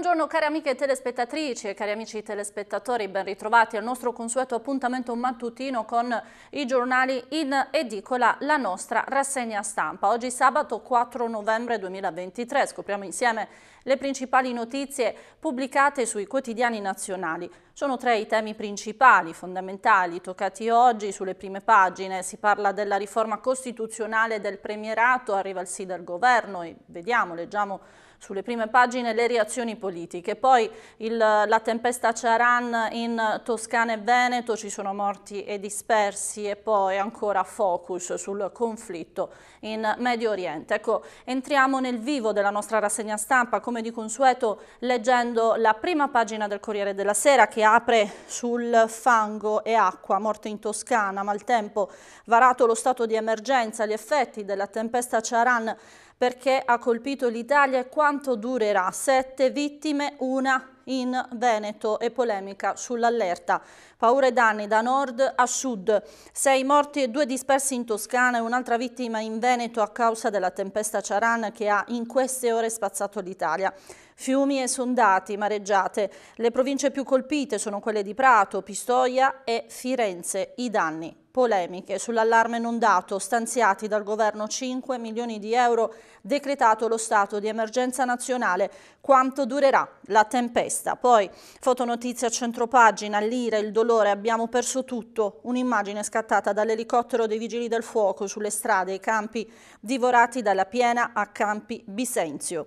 Buongiorno cari amiche telespettatrici e cari amici telespettatori, ben ritrovati al nostro consueto appuntamento mattutino con i giornali in edicola, la nostra rassegna stampa. Oggi sabato 4 novembre 2023 scopriamo insieme le principali notizie pubblicate sui quotidiani nazionali. Sono tre i temi principali, fondamentali, toccati oggi sulle prime pagine. Si parla della riforma costituzionale del premierato, arriva il sì del governo e vediamo, leggiamo sulle prime pagine le reazioni politiche, poi il, la tempesta Ciaran in Toscana e Veneto, ci sono morti e dispersi e poi ancora focus sul conflitto in Medio Oriente. Ecco, entriamo nel vivo della nostra rassegna stampa, come di consueto leggendo la prima pagina del Corriere della Sera che apre sul fango e acqua, morte in Toscana, maltempo, varato lo stato di emergenza, gli effetti della tempesta Ciaran perché ha colpito l'Italia e quanto durerà? Sette vittime, una in Veneto e polemica sull'allerta. Paura e danni da nord a sud. Sei morti e due dispersi in Toscana e un'altra vittima in Veneto a causa della tempesta Ciaran che ha in queste ore spazzato l'Italia. Fiumi e sondati, mareggiate. Le province più colpite sono quelle di Prato, Pistoia e Firenze. I danni polemiche sull'allarme non dato stanziati dal governo 5 milioni di euro decretato lo stato di emergenza nazionale quanto durerà la tempesta poi fotonotizia a centropagina l'ira il dolore abbiamo perso tutto un'immagine scattata dall'elicottero dei vigili del fuoco sulle strade i campi divorati dalla piena a campi Bisenzio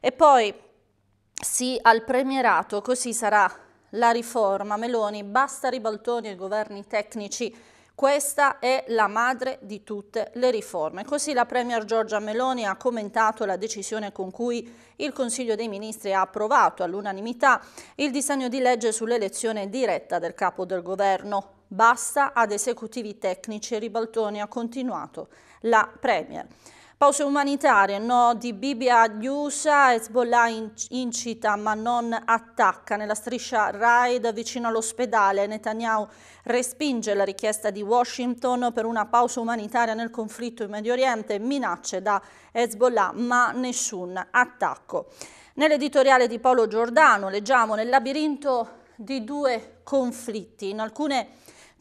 e poi sì al premierato, così sarà la riforma. Meloni, basta ribaltoni e governi tecnici. Questa è la madre di tutte le riforme. Così la Premier Giorgia Meloni ha commentato la decisione con cui il Consiglio dei Ministri ha approvato all'unanimità il disegno di legge sull'elezione diretta del capo del governo. Basta ad esecutivi tecnici e ribaltoni, ha continuato la Premier. Pause umanitarie, no di Bibi agli USA, Hezbollah incita ma non attacca. Nella striscia Raid vicino all'ospedale Netanyahu respinge la richiesta di Washington per una pausa umanitaria nel conflitto in Medio Oriente, minacce da Hezbollah ma nessun attacco. Nell'editoriale di Paolo Giordano leggiamo nel labirinto di due conflitti. In alcune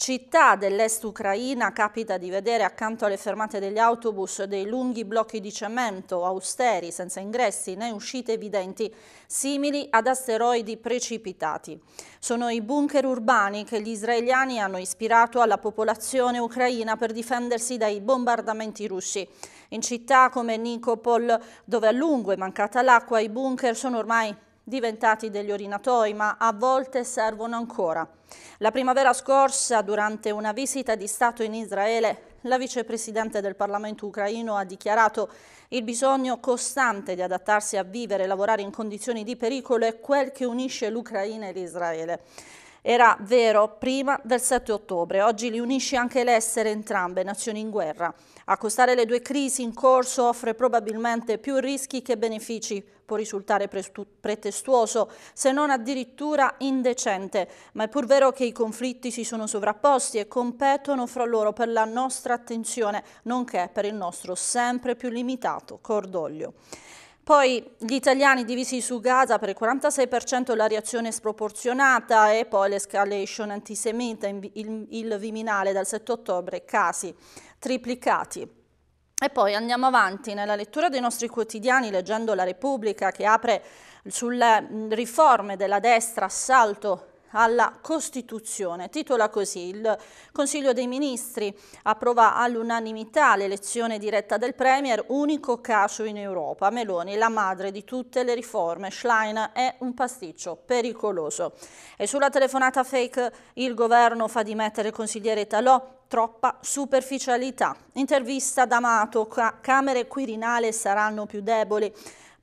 città dell'est ucraina capita di vedere accanto alle fermate degli autobus dei lunghi blocchi di cemento, austeri, senza ingressi né uscite evidenti, simili ad asteroidi precipitati. Sono i bunker urbani che gli israeliani hanno ispirato alla popolazione ucraina per difendersi dai bombardamenti russi. In città come Nikopol, dove a lungo è mancata l'acqua, i bunker sono ormai diventati degli orinatoi, ma a volte servono ancora. La primavera scorsa, durante una visita di Stato in Israele, la vicepresidente del Parlamento ucraino ha dichiarato il bisogno costante di adattarsi a vivere e lavorare in condizioni di pericolo è quel che unisce l'Ucraina e l'Israele era vero prima del 7 ottobre, oggi li unisce anche l'essere entrambe nazioni in guerra. Accostare le due crisi in corso offre probabilmente più rischi che benefici, può risultare pretestuoso, se non addirittura indecente, ma è pur vero che i conflitti si sono sovrapposti e competono fra loro per la nostra attenzione, nonché per il nostro sempre più limitato cordoglio. Poi gli italiani divisi su Gaza per il 46% la reazione sproporzionata e poi l'escalation antisemita, il, il Viminale dal 7 ottobre, casi triplicati. E poi andiamo avanti nella lettura dei nostri quotidiani, leggendo La Repubblica che apre sulle riforme della destra, assalto alla Costituzione. Titola così, il Consiglio dei Ministri approva all'unanimità l'elezione diretta del Premier, unico caso in Europa. Meloni, la madre di tutte le riforme, Schlein è un pasticcio pericoloso. E sulla telefonata fake il governo fa dimettere il consigliere Talò, troppa superficialità. Intervista d'Amato, Camere Quirinale saranno più deboli.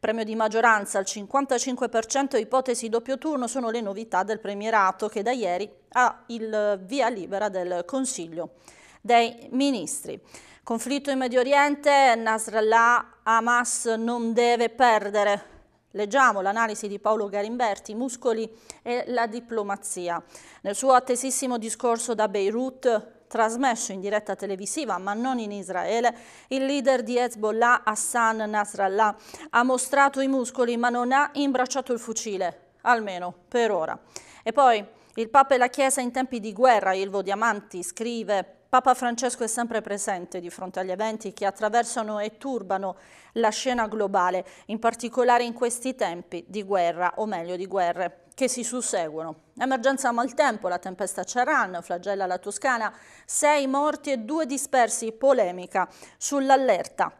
Premio di maggioranza al 55% ipotesi doppio turno sono le novità del premierato che da ieri ha il via libera del Consiglio dei Ministri. Conflitto in Medio Oriente, Nasrallah Hamas non deve perdere. Leggiamo l'analisi di Paolo Garimberti, Muscoli e la diplomazia. Nel suo attesissimo discorso da Beirut, trasmesso in diretta televisiva ma non in Israele, il leader di Hezbollah Hassan Nasrallah ha mostrato i muscoli ma non ha imbracciato il fucile, almeno per ora. E poi il Papa e la Chiesa in tempi di guerra, Ilvo Diamanti scrive Papa Francesco è sempre presente di fronte agli eventi che attraversano e turbano la scena globale, in particolare in questi tempi di guerra, o meglio di guerre che si susseguono. Emergenza maltempo, la tempesta Ceran flagella la Toscana, sei morti e due dispersi, polemica sull'allerta.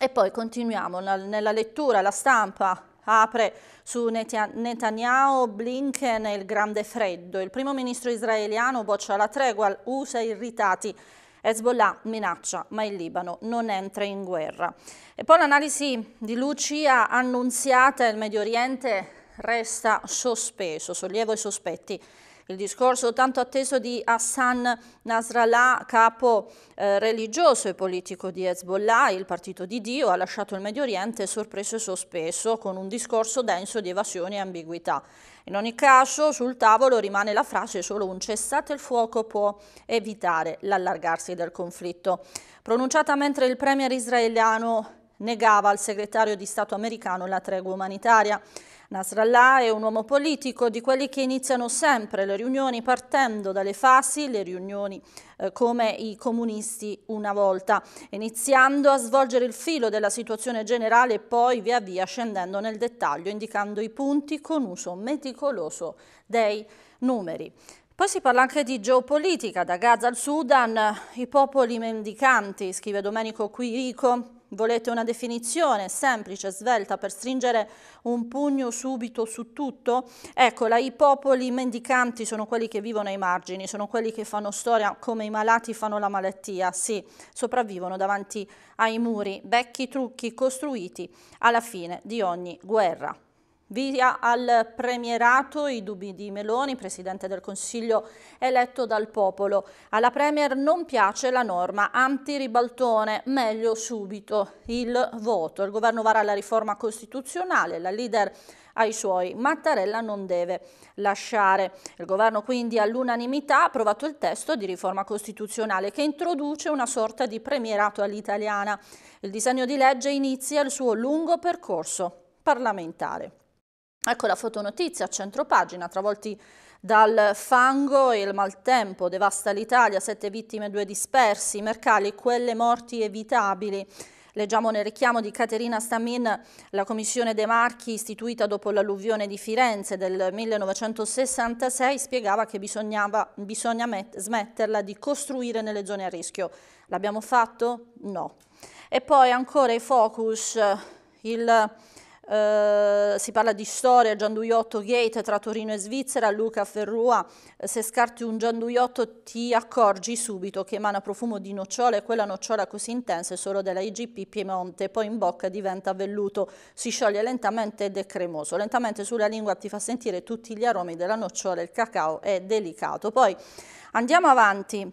E poi continuiamo nella lettura, la stampa apre su Netanyahu, Blinken e il grande freddo. Il primo ministro israeliano boccia la tregua, USA irritati. Hezbollah minaccia, ma il Libano non entra in guerra. E poi l'analisi di Lucia annunziata il Medio Oriente resta sospeso, sollievo i sospetti. Il discorso tanto atteso di Hassan Nasrallah, capo eh, religioso e politico di Hezbollah, il partito di Dio, ha lasciato il Medio Oriente sorpreso e sospeso con un discorso denso di evasioni e ambiguità. In ogni caso sul tavolo rimane la frase solo un cessate il fuoco può evitare l'allargarsi del conflitto, pronunciata mentre il premier israeliano negava al segretario di Stato americano la tregua umanitaria. Nasrallah è un uomo politico di quelli che iniziano sempre le riunioni partendo dalle fasi, le riunioni eh, come i comunisti una volta, iniziando a svolgere il filo della situazione generale e poi via via scendendo nel dettaglio, indicando i punti con uso meticoloso dei numeri. Poi si parla anche di geopolitica, da Gaza al Sudan, i popoli mendicanti, scrive Domenico Quirico, Volete una definizione semplice, svelta, per stringere un pugno subito su tutto? Eccola, i popoli mendicanti sono quelli che vivono ai margini, sono quelli che fanno storia come i malati fanno la malattia, sì, sopravvivono davanti ai muri, vecchi trucchi costruiti alla fine di ogni guerra. Via al premierato i dubbi di Meloni, presidente del Consiglio eletto dal popolo. Alla premier non piace la norma anti-ribaltone, meglio subito il voto. Il governo vara la riforma costituzionale, la leader ai suoi. Mattarella non deve lasciare. Il governo quindi all'unanimità ha approvato il testo di riforma costituzionale che introduce una sorta di premierato all'italiana. Il disegno di legge inizia il suo lungo percorso parlamentare. Ecco la fotonotizia a centro pagina, travolti dal fango e il maltempo, devasta l'Italia, sette vittime, due dispersi, mercali, quelle morti evitabili. Leggiamo nel richiamo di Caterina Stamin la commissione De marchi istituita dopo l'alluvione di Firenze del 1966 spiegava che bisognava, bisogna smetterla di costruire nelle zone a rischio. L'abbiamo fatto? No. E poi ancora i focus, il eh, si parla di storia, Gianduiotto Gate tra Torino e Svizzera, Luca Ferrua, eh, se scarti un Gianduiotto ti accorgi subito che emana profumo di nocciola e quella nocciola così intensa è solo della IGP Piemonte, poi in bocca diventa velluto, si scioglie lentamente ed è cremoso, lentamente sulla lingua ti fa sentire tutti gli aromi della nocciola, il cacao è delicato. Poi andiamo avanti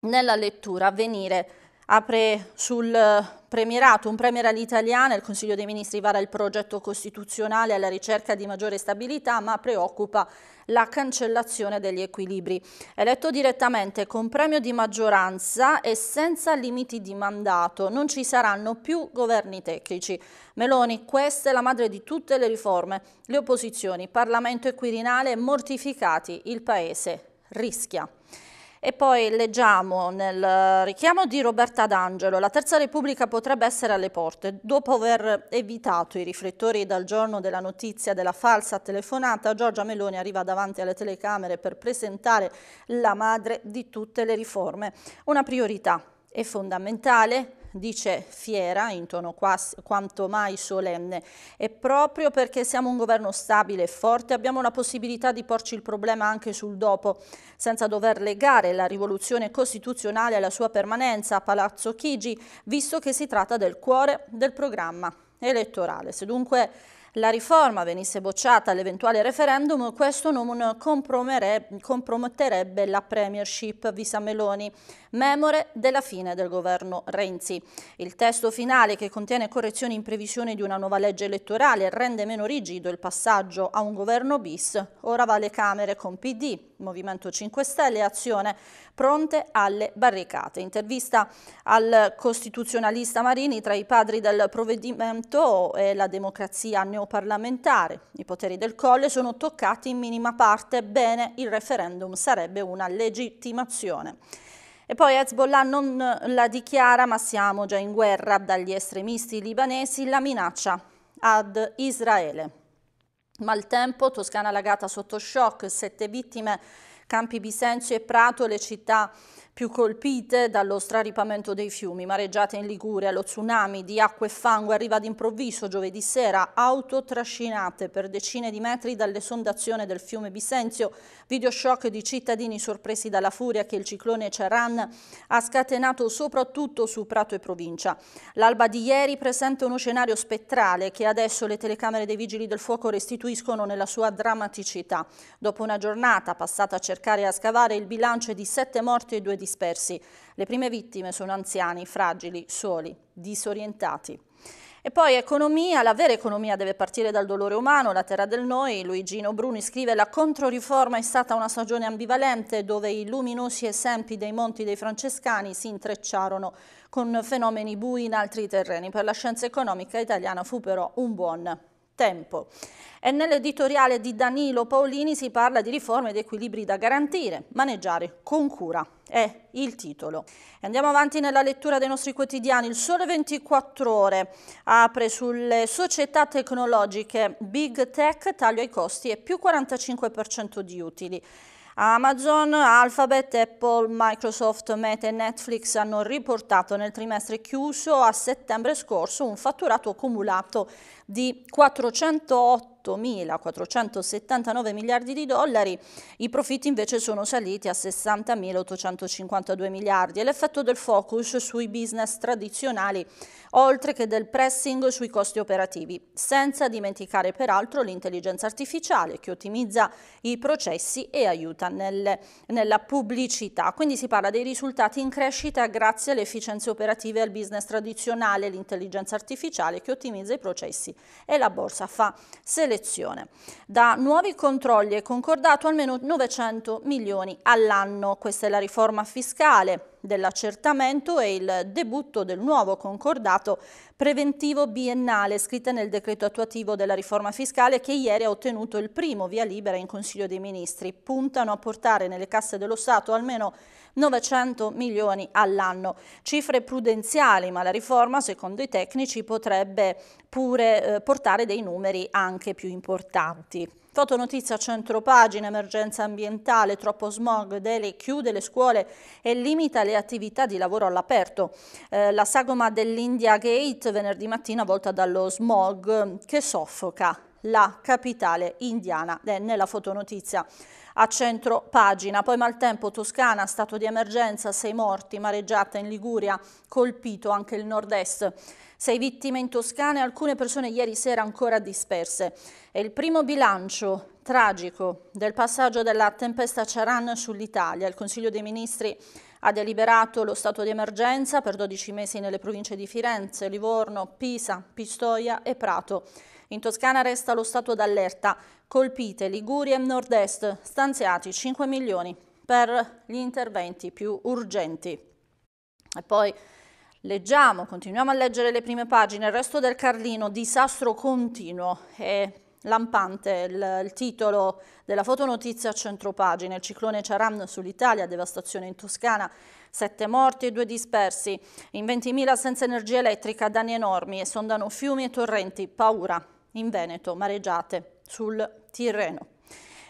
nella lettura, a venire apre sul eh, premierato, un premier all'italiana, il Consiglio dei Ministri vara il progetto costituzionale alla ricerca di maggiore stabilità, ma preoccupa la cancellazione degli equilibri. Eletto direttamente con premio di maggioranza e senza limiti di mandato, non ci saranno più governi tecnici. Meloni, questa è la madre di tutte le riforme. Le opposizioni, Parlamento e Quirinale mortificati, il Paese rischia. E poi leggiamo nel richiamo di Roberta D'Angelo, la Terza Repubblica potrebbe essere alle porte. Dopo aver evitato i riflettori dal giorno della notizia della falsa telefonata, Giorgia Meloni arriva davanti alle telecamere per presentare la madre di tutte le riforme. Una priorità è fondamentale dice fiera in tono quasi, quanto mai solenne, e proprio perché siamo un governo stabile e forte abbiamo la possibilità di porci il problema anche sul dopo, senza dover legare la rivoluzione costituzionale alla sua permanenza a Palazzo Chigi, visto che si tratta del cuore del programma elettorale. Se dunque la riforma venisse bocciata all'eventuale referendum, questo non comprometterebbe la premiership Visa Meloni, memore della fine del governo Renzi. Il testo finale, che contiene correzioni in previsione di una nuova legge elettorale, rende meno rigido il passaggio a un governo bis, ora va alle Camere con PD, Movimento 5 Stelle e Azione, pronte alle barricate. Intervista al costituzionalista Marini tra i padri del provvedimento e la democrazia neoparlamentare. I poteri del Colle sono toccati in minima parte, bene, il referendum sarebbe una legittimazione. E poi Hezbollah non la dichiara, ma siamo già in guerra dagli estremisti libanesi, la minaccia ad Israele. Maltempo, Toscana lagata sotto shock, sette vittime, Campi Bisenzio e Prato, le città più colpite dallo straripamento dei fiumi, mareggiate in Liguria, lo tsunami di acqua e fango arriva d'improvviso giovedì sera, auto trascinate per decine di metri dall'esondazione del fiume Bisenzio, videoshock di cittadini sorpresi dalla furia che il ciclone Ceran ha scatenato soprattutto su Prato e provincia. L'alba di ieri presenta uno scenario spettrale che adesso le telecamere dei vigili del fuoco restituiscono nella sua drammaticità. Dopo una giornata passata a cercare e a scavare, il bilancio è di sette morti e due di dispersi. Le prime vittime sono anziani, fragili, soli, disorientati. E poi economia, la vera economia deve partire dal dolore umano, la terra del noi, Luigino Bruni scrive la controriforma è stata una stagione ambivalente dove i luminosi esempi dei monti dei francescani si intrecciarono con fenomeni bui in altri terreni. Per la scienza economica italiana fu però un buon tempo. E nell'editoriale di Danilo Paolini si parla di riforme ed equilibri da garantire, maneggiare con cura è il titolo. andiamo avanti nella lettura dei nostri quotidiani. Il Sole 24 Ore apre sulle società tecnologiche Big Tech, taglio ai costi e più 45% di utili. Amazon, Alphabet, Apple, Microsoft, Meta e Netflix hanno riportato nel trimestre chiuso a settembre scorso un fatturato accumulato di 408.479 miliardi di dollari, i profitti invece sono saliti a 60.852 miliardi. È l'effetto del focus sui business tradizionali, oltre che del pressing sui costi operativi, senza dimenticare peraltro l'intelligenza artificiale che ottimizza i processi e aiuta nel, nella pubblicità. Quindi si parla dei risultati in crescita grazie alle efficienze operative e al business tradizionale, l'intelligenza artificiale che ottimizza i processi e la borsa fa selezione. Da nuovi controlli è concordato almeno 900 milioni all'anno, questa è la riforma fiscale dell'accertamento e il debutto del nuovo concordato preventivo biennale scritto nel decreto attuativo della riforma fiscale che ieri ha ottenuto il primo via libera in Consiglio dei Ministri. Puntano a portare nelle casse dello Stato almeno 900 milioni all'anno. Cifre prudenziali, ma la riforma, secondo i tecnici, potrebbe pure eh, portare dei numeri anche più importanti. Fotonotizia centro pagina, emergenza ambientale, troppo smog, Dele chiude le scuole e limita le attività di lavoro all'aperto. Eh, la sagoma dell'India Gate venerdì mattina volta dallo smog che soffoca la capitale indiana, eh, nella fotonotizia a centro pagina. Poi maltempo Toscana, stato di emergenza, sei morti, mareggiata in Liguria, colpito anche il nord-est. Sei vittime in Toscana e alcune persone ieri sera ancora disperse. È il primo bilancio tragico del passaggio della tempesta Charan sull'Italia. Il Consiglio dei Ministri ha deliberato lo stato di emergenza per 12 mesi nelle province di Firenze, Livorno, Pisa, Pistoia e Prato. In Toscana resta lo stato d'allerta. Colpite Liguria e Nord-Est, stanziati 5 milioni per gli interventi più urgenti. E poi leggiamo, continuiamo a leggere le prime pagine, il resto del Carlino, disastro continuo e lampante il, il titolo della fotonotizia a centropagine, il ciclone Charan sull'Italia, devastazione in Toscana, sette morti e due dispersi, in 20.000 senza energia elettrica, danni enormi e sondano fiumi e torrenti, paura in Veneto, mareggiate sul Tirreno.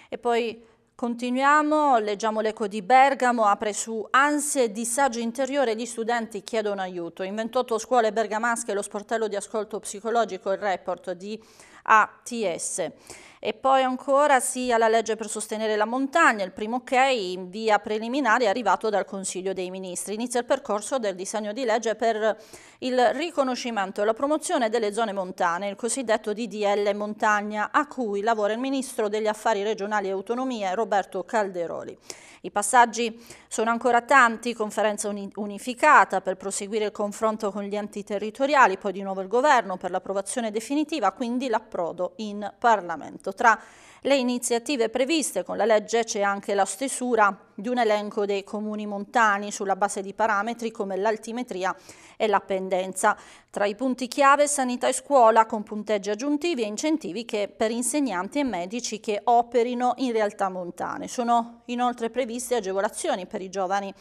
E poi continuiamo, leggiamo l'eco di Bergamo, apre su ansie e disagio interiore, gli studenti chiedono aiuto. In 28 scuole bergamasche lo sportello di ascolto psicologico, il report di ATS. E poi ancora sì alla legge per sostenere la montagna, il primo ok in via preliminare è arrivato dal Consiglio dei Ministri. Inizia il percorso del disegno di legge per il riconoscimento e la promozione delle zone montane, il cosiddetto DDL Montagna, a cui lavora il Ministro degli Affari Regionali e Autonomie Roberto Calderoli. I passaggi sono ancora tanti, conferenza unificata per proseguire il confronto con gli enti territoriali, poi di nuovo il governo per l'approvazione definitiva, quindi l'approdo in Parlamento. Tra le iniziative previste con la legge c'è anche la stesura di un elenco dei comuni montani sulla base di parametri come l'altimetria e la pendenza. Tra i punti chiave sanità e scuola con punteggi aggiuntivi e incentivi che per insegnanti e medici che operino in realtà montane. Sono inoltre previste agevolazioni per i giovani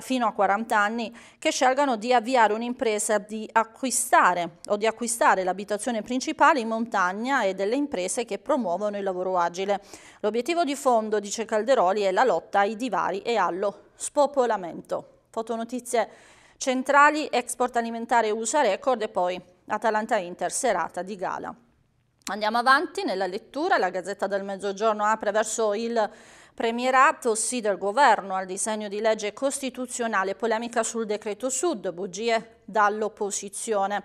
fino a 40 anni che scelgano di avviare un'impresa di acquistare o di acquistare l'abitazione principale in montagna e delle imprese che promuovono il lavoro agile. L'obiettivo di fondo, dice Calderoli, è la lotta ai divari e allo spopolamento. Fotonotizie centrali, export alimentare USA record e poi Atalanta Inter, serata di gala. Andiamo avanti nella lettura, la Gazzetta del Mezzogiorno apre verso il premierato, sì del governo al disegno di legge costituzionale, polemica sul decreto sud, bugie dall'opposizione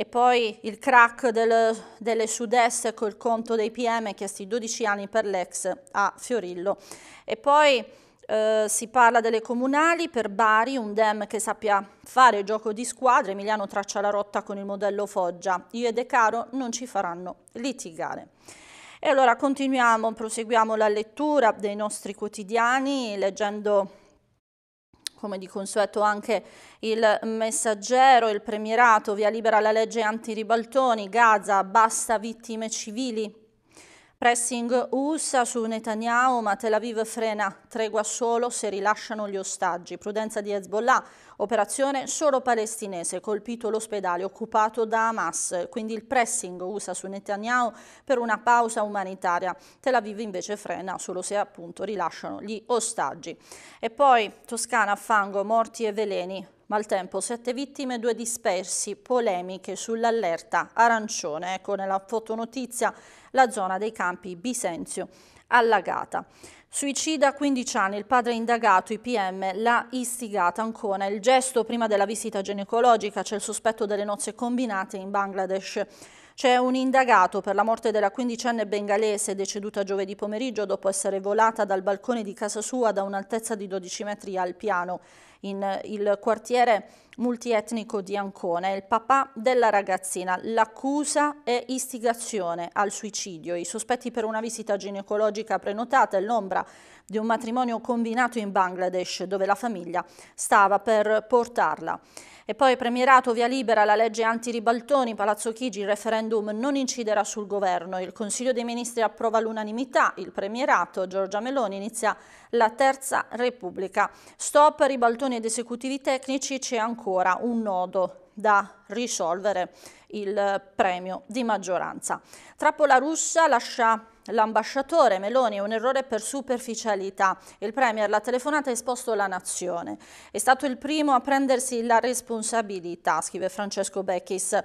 e poi il crack del, delle sud-est col conto dei PM, chiesti 12 anni per l'ex a Fiorillo. E poi eh, si parla delle comunali per Bari, un DEM che sappia fare gioco di squadra, Emiliano traccia la rotta con il modello Foggia, io e De Caro non ci faranno litigare. E allora continuiamo, proseguiamo la lettura dei nostri quotidiani leggendo come di consueto anche il messaggero, il premierato, via libera la legge anti-ribaltoni, Gaza, basta vittime civili, Pressing USA su Netanyahu, ma Tel Aviv frena tregua solo se rilasciano gli ostaggi. Prudenza di Hezbollah, operazione solo palestinese, colpito l'ospedale occupato da Hamas, quindi il pressing USA su Netanyahu per una pausa umanitaria. Tel Aviv invece frena solo se appunto rilasciano gli ostaggi. E poi Toscana, fango, morti e veleni, Maltempo, sette vittime, due dispersi, polemiche sull'allerta arancione. Ecco, nella fotonotizia la zona dei campi Bisenzio allagata. Suicida a 15 anni, il padre indagato, IPM, l'ha istigata ancora. Il gesto prima della visita ginecologica, c'è il sospetto delle nozze combinate in Bangladesh. C'è un indagato per la morte della quindicenne bengalese deceduta giovedì pomeriggio dopo essere volata dal balcone di casa sua da un'altezza di 12 metri al piano in eh, il quartiere multietnico di Ancona. Il papà della ragazzina l'accusa è istigazione al suicidio. I sospetti per una visita ginecologica prenotata e l'ombra di un matrimonio combinato in Bangladesh dove la famiglia stava per portarla. E poi premierato via libera la legge anti-ribaltoni, Palazzo Chigi, il referendum non inciderà sul governo. Il Consiglio dei Ministri approva l'unanimità, il premierato, Giorgia Meloni inizia la Terza Repubblica. Stop, ribaltoni ed esecutivi tecnici, c'è ancora un nodo da risolvere il premio di maggioranza. Trappola russa lascia L'ambasciatore Meloni è un errore per superficialità. Il Premier l'ha telefonata ha esposto la nazione. È stato il primo a prendersi la responsabilità, scrive Francesco Becchis.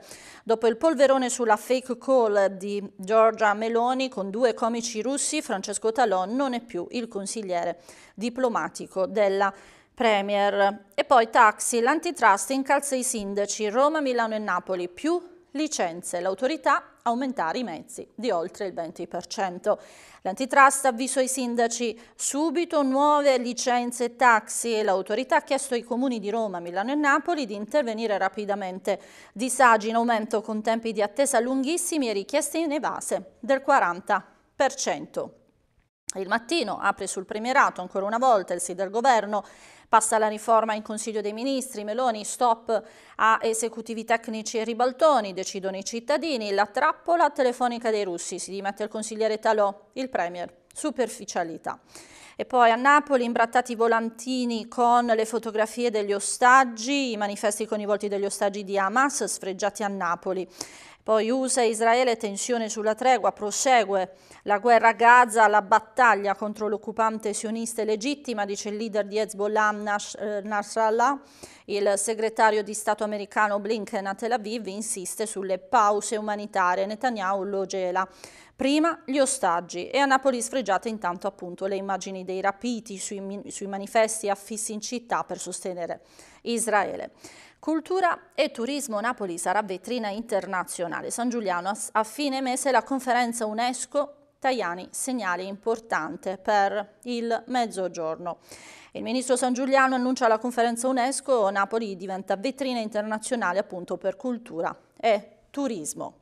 Dopo il polverone sulla fake call di Giorgia Meloni con due comici russi, Francesco Talon non è più il consigliere diplomatico della Premier. E poi taxi, l'antitrust incalza i sindaci Roma, Milano e Napoli, più licenze. L'autorità aumentare i mezzi di oltre il 20%. L'antitrust avviso ai sindaci subito nuove licenze taxi. e L'autorità ha chiesto ai comuni di Roma, Milano e Napoli di intervenire rapidamente. Disagi in aumento con tempi di attesa lunghissimi e richieste in evase del 40%. Il mattino apre sul premierato ancora una volta il sì del governo passa la riforma in Consiglio dei Ministri, Meloni, stop a esecutivi tecnici e ribaltoni, decidono i cittadini, la trappola telefonica dei russi, si dimette il consigliere Talò, il Premier, superficialità. E poi a Napoli imbrattati i volantini con le fotografie degli ostaggi, i manifesti con i volti degli ostaggi di Hamas sfregiati a Napoli. Poi USA e Israele tensione sulla tregua, prosegue la guerra a Gaza, la battaglia contro l'occupante sionista è legittima, dice il leader di Hezbollah eh, Nasrallah. Il segretario di Stato americano Blinken a Tel Aviv insiste sulle pause umanitarie, Netanyahu lo gela. Prima gli ostaggi e a Napoli sfregiate intanto appunto le immagini dei rapiti sui, sui manifesti affissi in città per sostenere Israele. Cultura e turismo Napoli sarà vetrina internazionale. San Giuliano a fine mese la conferenza UNESCO Tajani segnale importante per il mezzogiorno. Il ministro San Giuliano annuncia alla conferenza UNESCO Napoli diventa vetrina internazionale appunto per cultura e turismo.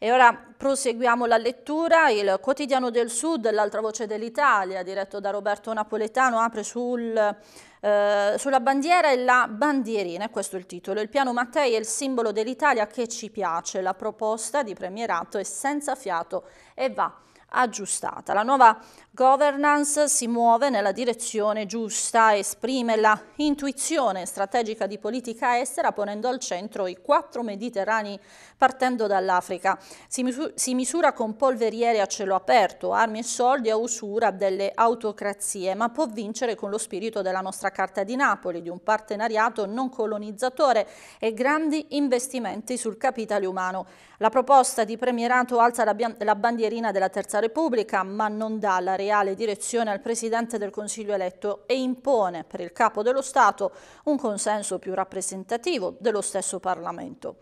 E ora proseguiamo la lettura, il quotidiano del Sud, l'altra voce dell'Italia, diretto da Roberto Napoletano, apre sul eh, sulla bandiera e la bandierina, questo è il titolo. Il piano Mattei è il simbolo dell'Italia che ci piace. La proposta di premierato è senza fiato e va aggiustata. La nuova governance si muove nella direzione giusta, esprime la intuizione strategica di politica estera ponendo al centro i quattro mediterranei partendo dall'Africa. Si, misura, si misura con polveriere a cielo aperto, armi e soldi a usura delle autocrazie, ma può vincere con lo spirito della nostra Carta di Napoli, di un partenariato non colonizzatore e grandi investimenti sul capitale umano. La proposta di premierato alza la, la bandierina della Terza Repubblica, ma non dà la reazione ministeriale direzione al Presidente del Consiglio eletto e impone per il Capo dello Stato un consenso più rappresentativo dello stesso Parlamento.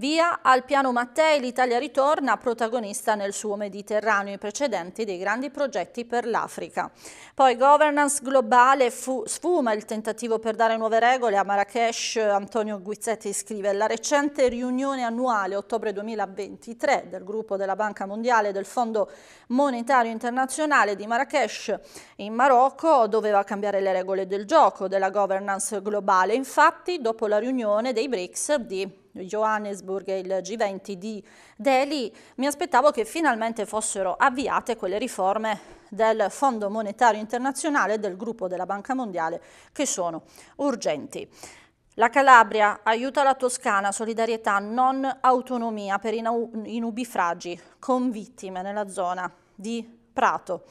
Via al piano Mattei l'Italia ritorna protagonista nel suo Mediterraneo, i precedenti dei grandi progetti per l'Africa. Poi governance globale fu, sfuma il tentativo per dare nuove regole a Marrakesh, Antonio Guizzetti scrive, la recente riunione annuale ottobre 2023 del gruppo della Banca Mondiale e del Fondo Monetario Internazionale di Marrakesh in Marocco doveva cambiare le regole del gioco della governance globale. Infatti, dopo la riunione dei BRICS di Johannesburg e il G20 di Delhi, mi aspettavo che finalmente fossero avviate quelle riforme del Fondo Monetario Internazionale e del gruppo della Banca Mondiale che sono urgenti. La Calabria aiuta la Toscana, solidarietà, non autonomia per i nubifragi con vittime nella zona di Prato.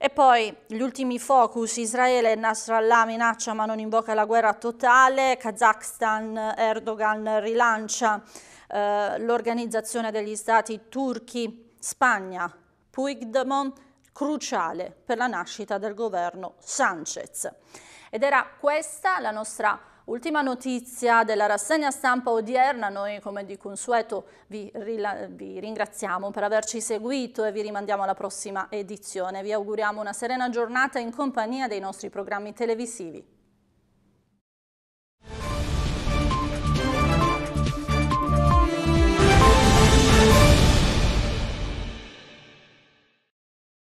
E poi gli ultimi focus, Israele, e Nasrallah minaccia ma non invoca la guerra totale, Kazakhstan, Erdogan rilancia eh, l'organizzazione degli stati turchi, Spagna, Puigdemont, cruciale per la nascita del governo Sanchez. Ed era questa la nostra Ultima notizia della rassegna stampa odierna, noi come di consueto vi, vi ringraziamo per averci seguito e vi rimandiamo alla prossima edizione. Vi auguriamo una serena giornata in compagnia dei nostri programmi televisivi.